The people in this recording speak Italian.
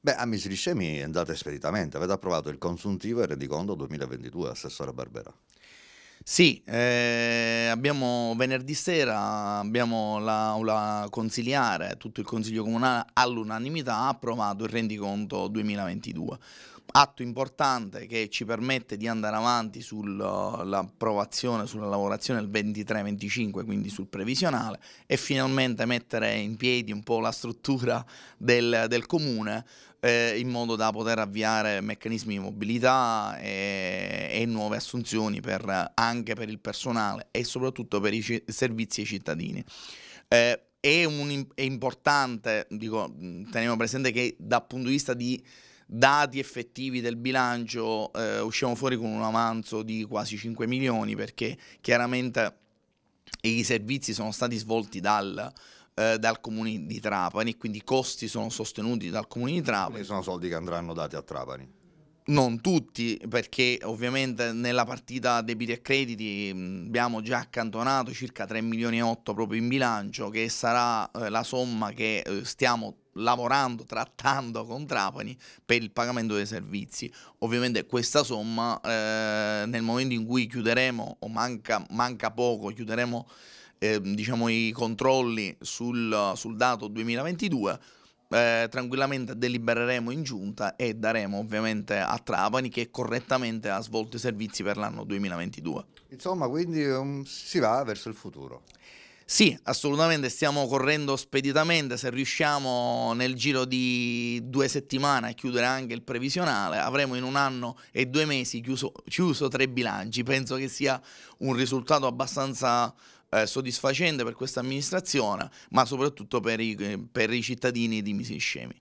Beh, a Misriscemi è andata esperitamente, avete approvato il consuntivo e il rendiconto 2022, Assessore Barbera. Sì, eh, abbiamo venerdì sera, abbiamo l'aula consiliare, tutto il Consiglio Comunale all'unanimità ha approvato il rendiconto 2022 atto importante che ci permette di andare avanti sull'approvazione, sulla lavorazione del 23-25, quindi sul previsionale, e finalmente mettere in piedi un po' la struttura del, del comune eh, in modo da poter avviare meccanismi di mobilità e, e nuove assunzioni per, anche per il personale e soprattutto per i servizi ai cittadini. Eh, è, un, è importante, dico, teniamo presente che dal punto di vista di dati effettivi del bilancio eh, usciamo fuori con un avanzo di quasi 5 milioni perché chiaramente i servizi sono stati svolti dal, eh, dal comune di Trapani, quindi i costi sono sostenuti dal comune di Trapani. Quindi sono soldi che andranno dati a Trapani. Non tutti, perché ovviamente nella partita debiti e crediti mm, abbiamo già accantonato circa 3 milioni e 8 proprio in bilancio, che sarà eh, la somma che eh, stiamo lavorando, trattando con Trapani per il pagamento dei servizi. Ovviamente questa somma eh, nel momento in cui chiuderemo, o manca, manca poco, chiuderemo eh, diciamo, i controlli sul, sul dato 2022 eh, tranquillamente delibereremo in giunta e daremo ovviamente a Trapani che correttamente ha svolto i servizi per l'anno 2022. Insomma, quindi um, si va verso il futuro. Sì, assolutamente, stiamo correndo speditamente, se riusciamo nel giro di due settimane a chiudere anche il previsionale, avremo in un anno e due mesi chiuso, chiuso tre bilanci, penso che sia un risultato abbastanza eh, soddisfacente per questa amministrazione, ma soprattutto per i, per i cittadini di Misiscemi.